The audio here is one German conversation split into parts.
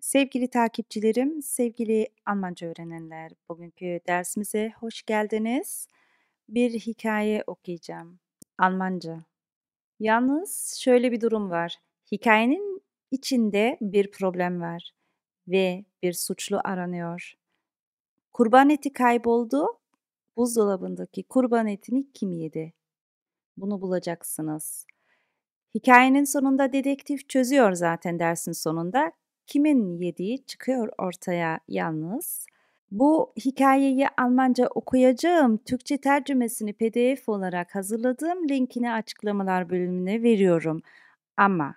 Sevgili takipçilerim, sevgili Almanca öğrenenler, bugünkü dersimize hoş geldiniz. Bir hikaye okuyacağım. Almanca. Yalnız şöyle bir durum var. Hikayenin içinde bir problem var ve bir suçlu aranıyor. Kurban eti kayboldu. Buzdolabındaki kurban etini kim yedi? Bunu bulacaksınız. Hikayenin sonunda dedektif çözüyor zaten dersin sonunda kimin yediği çıkıyor ortaya yalnız. Bu hikayeyi Almanca okuyacağım. Türkçe tercümesini PDF olarak hazırladığım linkini açıklamalar bölümüne veriyorum. Ama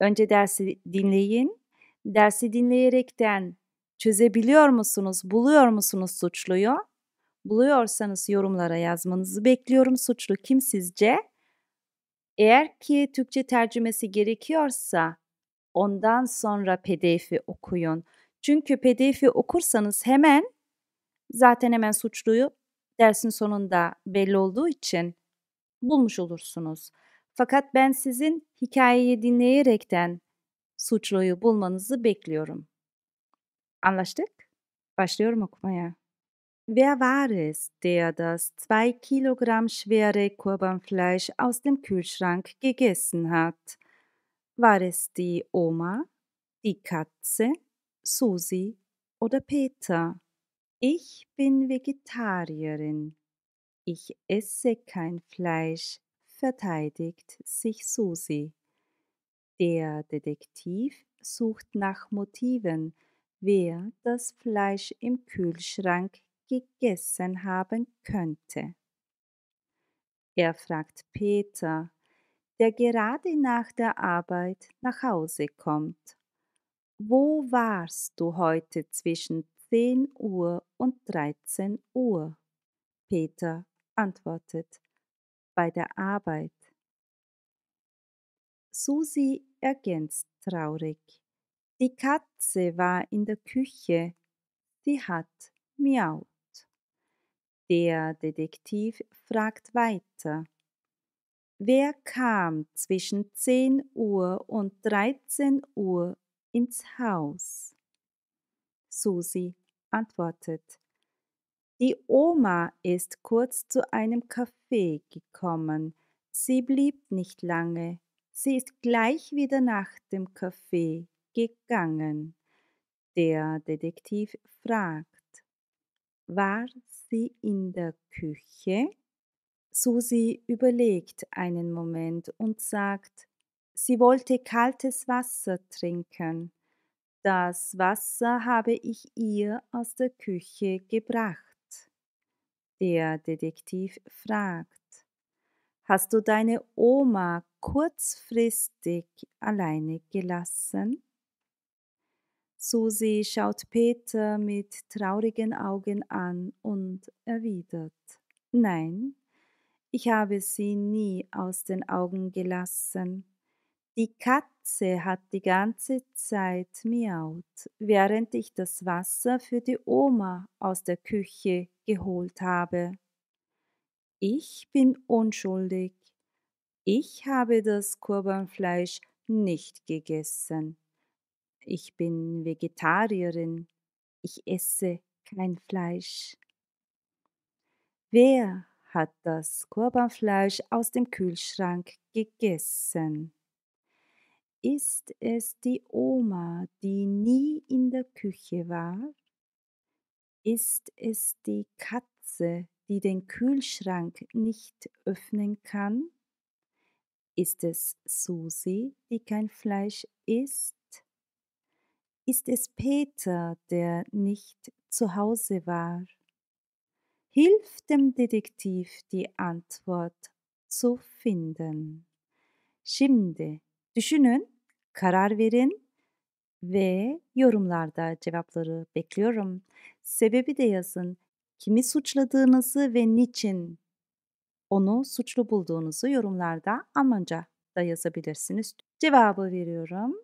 önce dersi dinleyin. Dersi dinleyerekten çözebiliyor musunuz, buluyor musunuz suçluyu? Buluyorsanız yorumlara yazmanızı bekliyorum. Suçlu kim sizce? Eğer ki Türkçe tercümesi gerekiyorsa Ondan sonra PDF'i okuyun. Çünkü PDF'i okursanız hemen zaten hemen suçluyu dersin sonunda belli olduğu için bulmuş olursunuz. Fakat ben sizin hikayeyi dinleyerekten suçluyu bulmanızı bekliyorum. Anlaştık? Başlıyorum okumaya. Wer war es, der das zwei Kilogramm schwere Kurbanfleisch aus dem Kühlschrank gegessen hat? War es die Oma, die Katze, Susi oder Peter? Ich bin Vegetarierin. Ich esse kein Fleisch, verteidigt sich Susi. Der Detektiv sucht nach Motiven, wer das Fleisch im Kühlschrank gegessen haben könnte. Er fragt Peter, der gerade nach der Arbeit nach Hause kommt. Wo warst du heute zwischen 10 Uhr und 13 Uhr? Peter antwortet, bei der Arbeit. Susi ergänzt traurig. Die Katze war in der Küche. Sie hat miaut. Der Detektiv fragt weiter. Wer kam zwischen 10 Uhr und 13 Uhr ins Haus? Susi antwortet. Die Oma ist kurz zu einem Kaffee gekommen. Sie blieb nicht lange. Sie ist gleich wieder nach dem Kaffee gegangen. Der Detektiv fragt, war sie in der Küche? Susi überlegt einen Moment und sagt, sie wollte kaltes Wasser trinken. Das Wasser habe ich ihr aus der Küche gebracht. Der Detektiv fragt, Hast du deine Oma kurzfristig alleine gelassen? Susi schaut Peter mit traurigen Augen an und erwidert, Nein, ich habe sie nie aus den Augen gelassen. Die Katze hat die ganze Zeit miaut, während ich das Wasser für die Oma aus der Küche geholt habe. Ich bin unschuldig. Ich habe das Kurbanfleisch nicht gegessen. Ich bin Vegetarierin. Ich esse kein Fleisch. Wer hat das Kurbanfleisch aus dem Kühlschrank gegessen. Ist es die Oma, die nie in der Küche war? Ist es die Katze, die den Kühlschrank nicht öffnen kann? Ist es Susi, die kein Fleisch isst? Ist es Peter, der nicht zu Hause war? hilft dem Detektiv die Antwort zu finden. Şimdi düşünün, karar verin ve yorumlarda cevapları bekliyorum. Sebebi de yazın. Kimi suçladığınızı ve niçin onu suçlu bulduğunuzu yorumlarda Almanca da yazabilirsiniz. Cevabı veriyorum.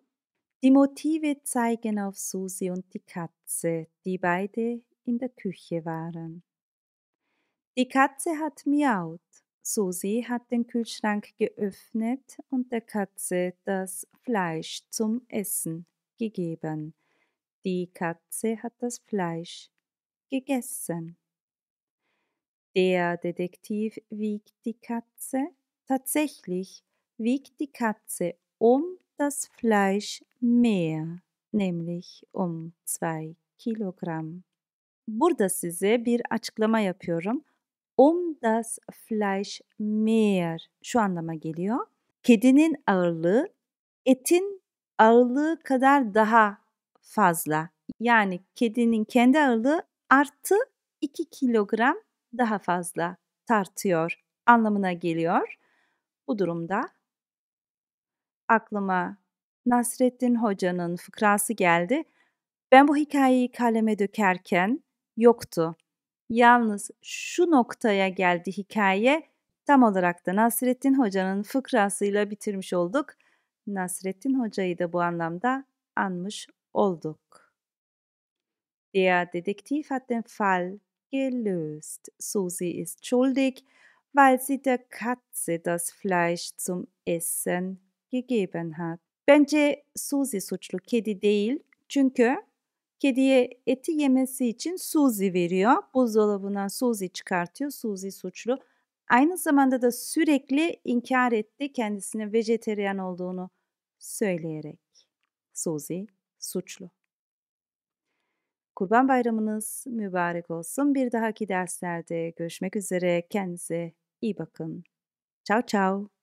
Die Motive zeigen auf Susi und die Katze, die beide in der Küche waren. Die Katze hat miaut. Susi hat den Kühlschrank geöffnet und der Katze das Fleisch zum Essen gegeben. Die Katze hat das Fleisch gegessen. Der Detektiv wiegt die Katze. Tatsächlich wiegt die Katze um das Fleisch mehr, nämlich um zwei Kilogramm. Burada size bir açıklama yapıyorum. um das Fleisch mehr şu anlama geliyor. Kedinin ağırlığı etin ağırlığı kadar daha fazla. Yani kedinin kendi ağırlığı artı 2 kilogram daha fazla tartıyor anlamına geliyor. Bu durumda aklıma Nasrettin Hoca'nın fıkrası geldi. Ben bu hikayeyi kaleme dökerken yoktu. Yalnız şu noktaya geldi hikaye. Tam olarak da Nasrettin Hoca'nın fıkrasıyla bitirmiş olduk. Nasrettin Hoca'yı da bu anlamda anmış olduk. Der Detektiv hat den Fall gelöst. Susi ist schuldig, weil sie der Katze das Fleisch zum Essen gegeben hat. Bence Susi suçlu kedi değil çünkü Kediye eti yemesi için Suzi veriyor. Buzdolabından Suzi çıkartıyor. Suzi suçlu. Aynı zamanda da sürekli inkar etti kendisine vejeteryan olduğunu söyleyerek. Suzi suçlu. Kurban Bayramınız mübarek olsun. Bir dahaki derslerde görüşmek üzere. Kendinize iyi bakın. Ciao ciao.